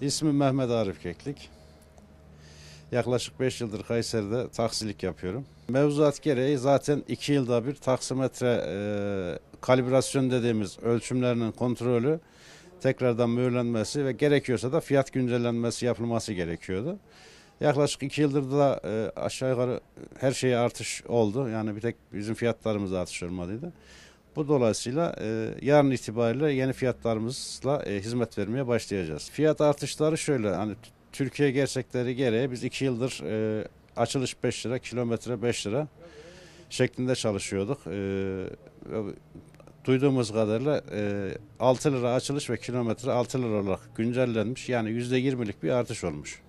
İsmim Mehmet Arif Keklik. Yaklaşık 5 yıldır Kayseri'de taksilik yapıyorum. Mevzuat gereği zaten 2 yılda bir taksimetre e, kalibrasyon dediğimiz ölçümlerinin kontrolü tekrardan mühürlenmesi ve gerekiyorsa da fiyat güncellenmesi yapılması gerekiyordu. Yaklaşık 2 yıldır da e, aşağı yukarı her şeye artış oldu. Yani bir tek bizim fiyatlarımız artış olmalıydı. Bu dolayısıyla e, yarın itibariyle yeni fiyatlarımızla e, hizmet vermeye başlayacağız. Fiyat artışları şöyle hani Türkiye gerçekleri gereği biz iki yıldır e, açılış 5 lira, kilometre 5 lira şeklinde çalışıyorduk. E, duyduğumuz kadarıyla e, 6 lira açılış ve kilometre 6 lira olarak güncellenmiş. Yani %20'lik bir artış olmuş.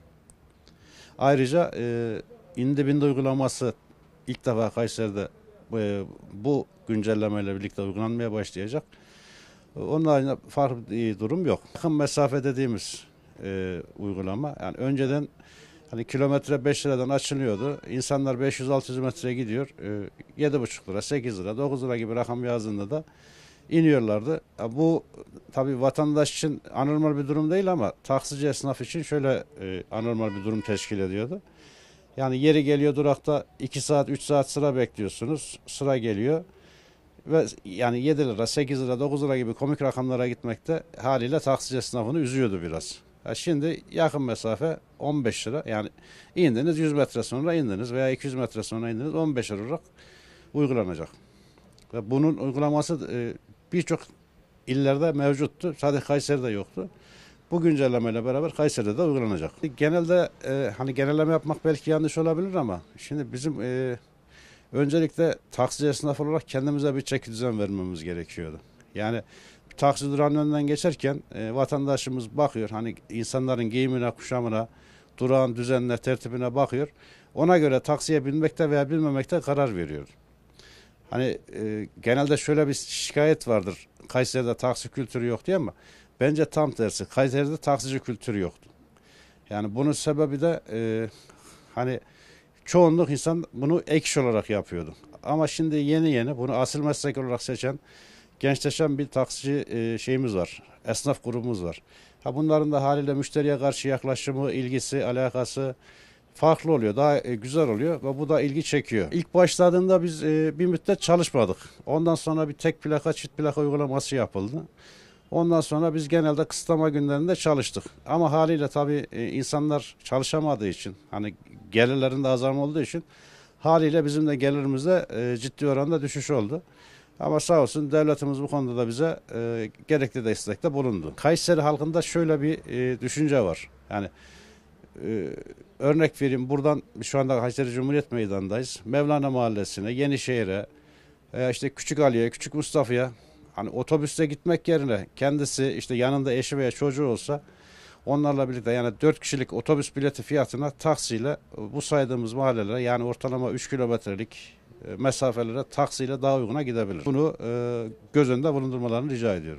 Ayrıca e, indi uygulaması ilk defa Kayseri'de e, bu güncellemeyle birlikte uygulanmaya başlayacak. Onun haricinde farklı bir durum yok. Yakın mesafe dediğimiz e, uygulama. Yani önceden hani kilometre 5 liradan açılıyordu. İnsanlar 500-600 metre gidiyor. E, 7,5 lira, 8 lira, 9 lira gibi rakam yazdığında da iniyorlardı. Bu tabi vatandaş için anormal bir durum değil ama taksici esnaf için şöyle e, anormal bir durum teşkil ediyordu. Yani yeri geliyor durakta 2 saat 3 saat sıra bekliyorsunuz. Sıra geliyor. Ve yani 7 lira 8 lira 9 lira gibi komik rakamlara gitmekte haliyle taksi esnafını üzüyordu biraz. Ha şimdi yakın mesafe 15 lira yani indiniz 100 metre sonra indiniz veya 200 metre sonra indiniz 15 lira olarak uygulanacak. Ve bunun uygulaması e, birçok illerde mevcuttu. Sadece Kayseri'de yoktu bu güncellemeyle beraber Kayseri'de de uygulanacak. Genelde e, hani genelleme yapmak belki yanlış olabilir ama şimdi bizim e, öncelikle taksi esnaf olarak kendimize bir çeki düzen vermemiz gerekiyordu. Yani taksi durağının önünden geçerken e, vatandaşımız bakıyor hani insanların giyimine, kuşamına, durağın düzenine, tertibine bakıyor. Ona göre taksiye binmekte veya binmemekte karar veriyor. Hani e, genelde şöyle bir şikayet vardır. Kayseri'de taksi kültürü yok diye ama Bence tam tersi. Kayseri'de taksici kültürü yoktu. Yani bunun sebebi de e, hani çoğunluk insan bunu ek olarak yapıyordu. Ama şimdi yeni yeni bunu asıl meslek olarak seçen gençleşen bir taksici e, şeyimiz var. Esnaf grubumuz var. Ha bunların da haliyle müşteriye karşı yaklaşımı, ilgisi, alakası farklı oluyor. Daha e, güzel oluyor ve bu da ilgi çekiyor. İlk başladığında biz e, bir müddet çalışmadık. Ondan sonra bir tek plaka, çift plaka uygulaması yapıldı. Ondan sonra biz genelde kısıtlama günlerinde çalıştık. Ama haliyle tabii e, insanlar çalışamadığı için hani gelirlerinde azam olduğu için haliyle bizim de gelirimizde e, ciddi oranda düşüş oldu. Ama sağ olsun devletimiz bu konuda da bize e, gerekli destekte bulundu. Kayseri halkında şöyle bir e, düşünce var. Yani örnek vereyim buradan şu anda Kayseri Cumhuriyet Meydanı'ndayız. Mevlana Mahallesi'ne, Yenişehir'e, işte Küçük Ali'ye, Küçük Mustafa'ya Hani otobüste gitmek yerine kendisi işte yanında eşi veya çocuğu olsa onlarla birlikte yani 4 kişilik otobüs bileti fiyatına taksiyle bu saydığımız mahallelere yani ortalama 3 kilometrelik e, mesafelere taksiyle daha uyguna gidebilir. Bunu e, göz önünde bulundurmalarını rica ediyorum.